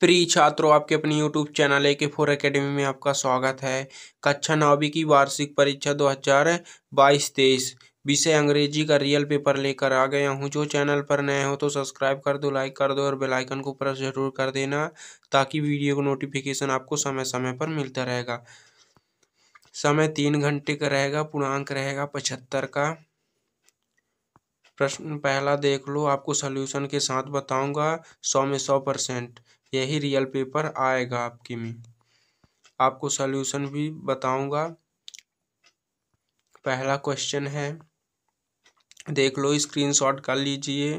प्रिय छात्रों आपके अपने यूट्यूब चैनल ए के फोर अकेडमी में आपका स्वागत है कक्षा नौवीं की वार्षिक परीक्षा 2022 तेईस विषय अंग्रेजी का रियल पेपर लेकर आ गया हूँ जो चैनल पर नए हो तो सब्सक्राइब कर दो लाइक कर दो और बेल आइकन को प्रेस जरूर कर देना ताकि वीडियो का नोटिफिकेशन आपको समय समय पर मिलता रहेगा समय तीन घंटे का रहेगा पूर्णांक रहेगा पचहत्तर का प्रश्न पहला देख लो आपको सोल्यूशन के साथ बताऊंगा सौ में सौ परसेंट यही रियल पेपर आएगा आपके में आपको सोल्यूशन भी बताऊंगा पहला क्वेश्चन है देख लो स्क्रीनशॉट कर लीजिए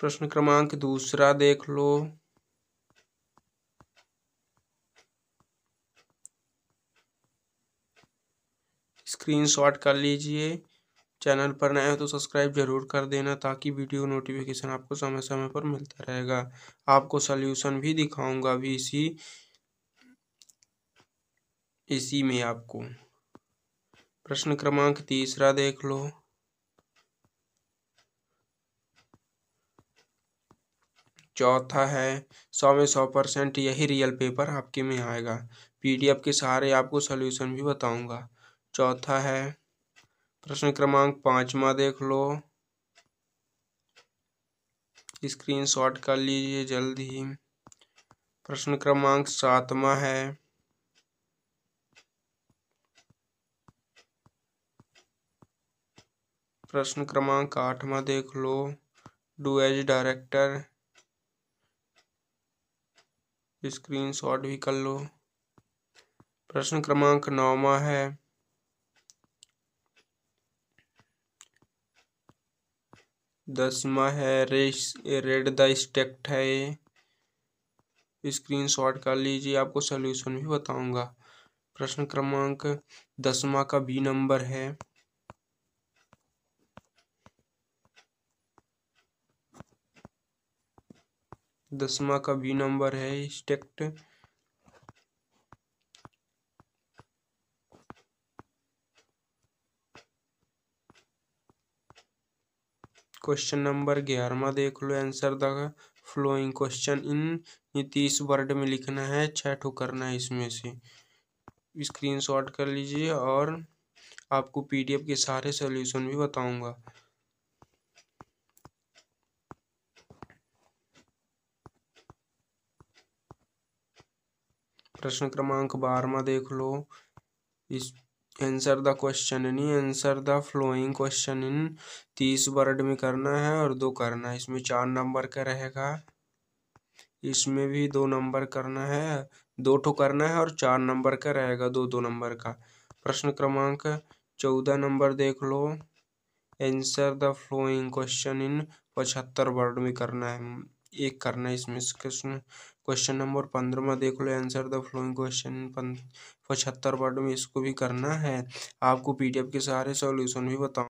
प्रश्न क्रमांक दूसरा देख लो स्क्रीनशॉट कर लीजिए चैनल पर नए हो तो सब्सक्राइब जरूर कर देना ताकि वीडियो नोटिफिकेशन आपको समय समय पर मिलता रहेगा आपको सोल्यूशन भी दिखाऊंगा अभी इसी इसी में आपको प्रश्न क्रमांक तीसरा देख लो चौथा है सौ में सौ परसेंट यही रियल पेपर आपके में आएगा पीडीएफ के सहारे आपको सोल्यूशन भी बताऊंगा चौथा है प्रश्न क्रमांक पांचवा देख लो स्क्रीन शॉट कर लीजिए जल्द ही प्रश्न क्रमांक सातवा है प्रश्न क्रमांक आठवा देख लो do as director screenshot भी कर लो प्रश्न क्रमांक नौवा है दसवा है रेस रेड द स्टेक्ट है स्क्रीन स्क्रीनशॉट कर लीजिए आपको सोल्यूशन भी बताऊंगा प्रश्न क्रमांक दसवा का बी नंबर है दसवा का बी नंबर है स्टेक्ट क्वेश्चन नंबर ग्यारहवा देख लो answer the following question in ये तीस वर्ड में लिखना है छः ठो करना है इसमें से स्क्रीनशॉट कर लीजिए और आपको पीडीएफ के सारे सोल्यूशन भी बताऊंगा प्रश्न क्रमांक बारवा देख लो इस आंसर द क्वेश्चन यानी answer the following question in तीस वर्ड में करना है और दो करना है इसमें चार नंबर का रहेगा इसमें भी दो नंबर करना है दो ठो करना है और चार नंबर का रहेगा दो दो नंबर का प्रश्न क्रमांक चौदह नंबर देख लो answer the following question in पचहत्तर वर्ड में करना है एक करना है इसमें क्वेश्चन क्वेश्चन नंबर पंद्रह में देख लो आंसर द फ्लोइंग क्वेश्चन पचहत्तर वर्ड में इसको भी करना है आपको पीडीएफ के सारे सॉल्यूशन भी बताऊँ